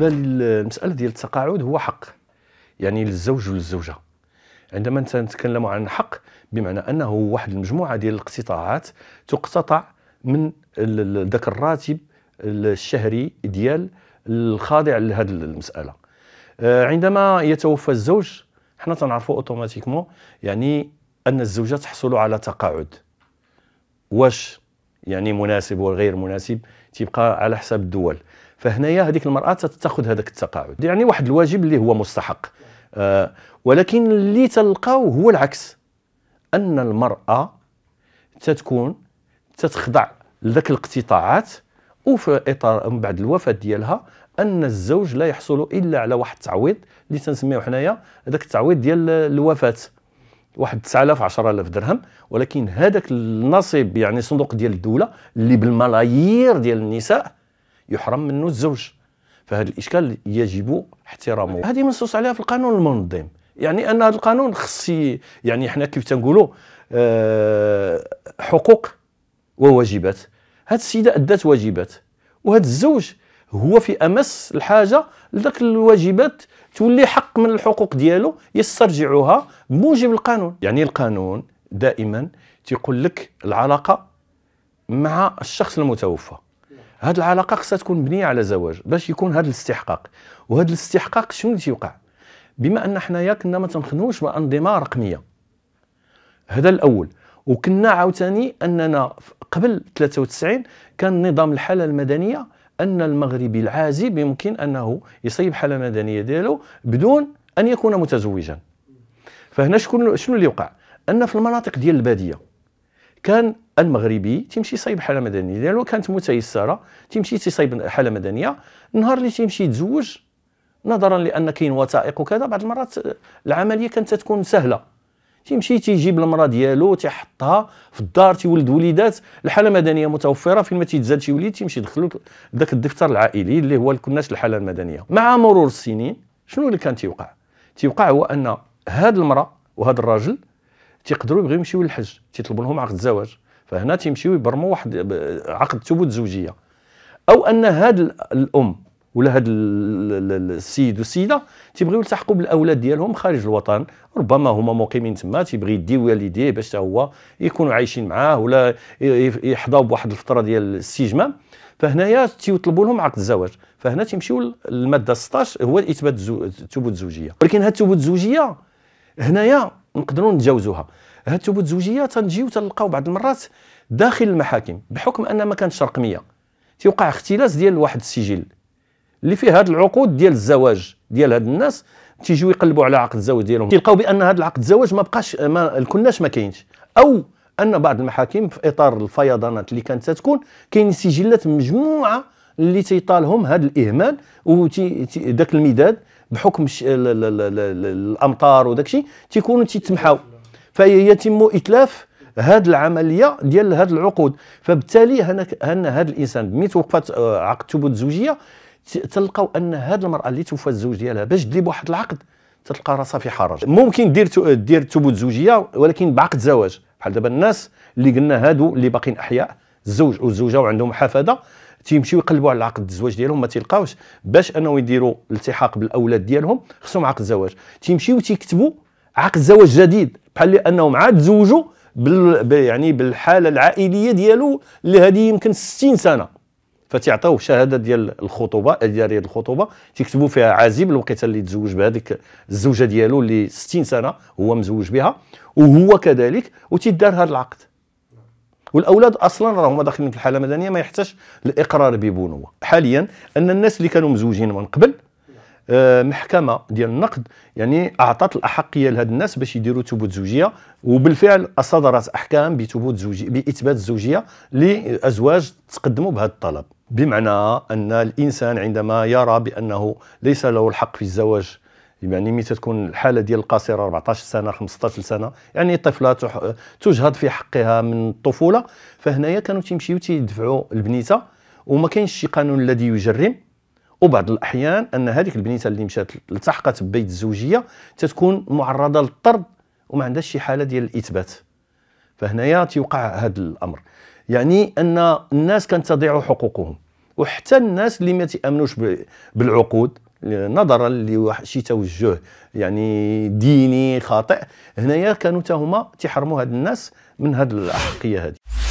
بالنسبه للمساله ديال التقاعد هو حق يعني للزوج وللزوجه عندما نتكلم عن حق بمعنى انه واحد المجموعه ديال الاقتطاعات تقتطع من ذاك الراتب الشهري ديال الخاضع لهذه المساله آه، عندما يتوفى الزوج حنا تنعرفوا اوتوماتيكمون يعني ان الزوجه تحصل على تقاعد واش يعني مناسب وغير مناسب تيبقى على حساب الدول فهنايا هذيك المراه تاخذ هذاك التقاعد يعني واحد الواجب اللي هو مستحق آه ولكن اللي تلقاو هو العكس ان المراه تتكون تتخضع لذاك الاقتطاعات وفي اطار من بعد الوفاه ديالها ان الزوج لا يحصل الا على واحد التعويض اللي تنسميوه حنايا هذاك التعويض ديال الوفاه واحد 9000 10000 درهم ولكن هذاك النصيب يعني صندوق ديال الدوله اللي بالملايير ديال النساء يحرم منه الزوج فهذا الاشكال يجب احترامه هذه منصوص عليها في القانون المنظم يعني ان هذا القانون خص يعني حنا كيف تنقولوا أه حقوق وواجبات هذه السيده ادت واجبات وهذا الزوج هو في امس الحاجه لذاك الواجبات تولي حق من الحقوق ديالو يسترجعها بموجب القانون يعني القانون دائما تيقول لك العلاقه مع الشخص المتوفى هاد العلاقه خصها تكون مبنيه على زواج باش يكون هاد الاستحقاق وهاد الاستحقاق شنو اللي تيوقع بما ان حنايا كنا ما تنخدموش مع انظمه رقميه هذا الاول وكنا عاوتاني اننا قبل 93 كان نظام الحاله المدنيه ان المغربي العازب يمكن انه يصيب حاله مدنيه ديالو بدون ان يكون متزوجا فهنا شكون شنو اللي وقع ان في المناطق ديال الباديه كان المغربي تيمشي يصايب حاله مدنيه ديالو كانت متيسره تيمشي تيصايب حاله مدنيه النهار اللي تيمشي يتزوج نظرا لان كاين وثائق وكذا بعض المرات العمليه كانت تكون سهله تيمشي تيجيب المراه ديالو تيحطها في الدار تيولد وليدات الحاله المدنيه متوفره فين ما تيتزاد شي وليد تيمشي يدخلو ذاك الدفتر العائلي اللي هو الكناش الحاله المدنيه مع مرور السنين شنو اللي كان تيوقع تيوقع هو ان هاد المراه وهذا الراجل تيقدروا يبغيو يمشيو للحج تيطلبوا لهم عقد زواج فهنا تيمشيو يبرموا واحد عقد ثبوت زوجيه او ان هاد الام ولا هاد السيد والسيده تيبغيو يلتحقوا بالاولاد ديالهم خارج الوطن ربما هما مقيمين تما تيبغي يدي والديه باش هو يكونوا عايشين معاه ولا يحضوا بواحد الفتره ديال الاستجمام فهنايا تيطلبوا لهم عقد الزواج فهنا تيمشيو للماده 16 هو اثبات ثبوت الزوجيه ولكن هاد ثبوت الزوجيه هنايا نقدروا نتجاوزوها هاد الثبوت الزوجيه تنجيو تلقاو بعض المرات داخل المحاكم بحكم انها ما كانتش رقميه تيوقع اختلاس ديال واحد السجل اللي فيه هاد العقود ديال الزواج ديال هاد الناس تيجيو يقلبوا على عقد الزواج ديالهم تيلقاو بان هذا العقد الزواج ما بقاش ما الكناش ما كاينش او ان بعض المحاكم في اطار الفيضانات اللي كانت تتكون كاين سجلات مجموعه اللي تيطالهم هذا الاهمال وداك المداد بحكم الامطار وداك الشيء تيكونوا تيتمحاو فيتم اتلاف هاد العمليه ديال هاد العقود فبالتالي هنا هاد الانسان ملي توقفت آه، عقد الثبوت الزوجيه تلقاو ان هاد المراه اللي توفى الزوج ديالها باش تدير واحد العقد تلقى راسها في حرج ممكن دير دير الثبوت الزوجيه ولكن بعقد زواج بحال دابا الناس اللي قلنا هادو اللي باقيين احياء الزوج والزوجه وعندهم حفاده تيمشيو يقلبوا على العقد الزواج ديالهم ما تيلقاوش باش انه يديروا الالتحاق بالاولاد ديالهم خصهم عقد زواج تيمشيو تيكتبوا عقد زواج جديد بحال لانهم عاد تزوجوا بال يعني بالحاله العائليه ديالو اللي هذه يمكن 60 سنه فتيعطيو شهاده ديال الخطوبه ديال الخطوبه تيكتبوا فيها عازب الوقيته اللي تزوج بهذيك الزوجه ديالو اللي 60 سنه هو مزوج بها وهو كذلك وتيدار هذا العقد والاولاد اصلا راهما داخلين في الحاله المدنيه ما يحتاجش الاقرار ببنوه حاليا ان الناس اللي كانوا مزوجين من قبل آه، محكمه ديال النقد يعني اعطت الاحقيه لهاد الناس باش يديروا ثبوت زوجيه وبالفعل صدرت احكام بثبوت زوجي باثبات الزوجيه لازواج تقدموا بهذا الطلب بمعنى ان الانسان عندما يرى بانه ليس له الحق في الزواج يعني متى تكون الحاله ديال القاصره 14 سنه 15 سنه يعني الطفله تجهض في حقها من الطفوله فهنايا كانوا تيمشيو تيدفعوا البنيته وما كاينش شي قانون الذي يجرم وبعض الاحيان ان هذيك البنيته اللي مشات التحقت ببيت الزوجيه تتكون معرضه للطرد وما عندهاش شي حاله ديال الاثبات فهنايا تيوقع هذا الامر يعني ان الناس كانت تضيع حقوقهم وحتى الناس اللي ما تيامنوش بالعقود نظرا لشي توجه يعني ديني خاطئ هنايا كانوا تا هما تيحرموا هاد الناس من هاد الاحقيه هذه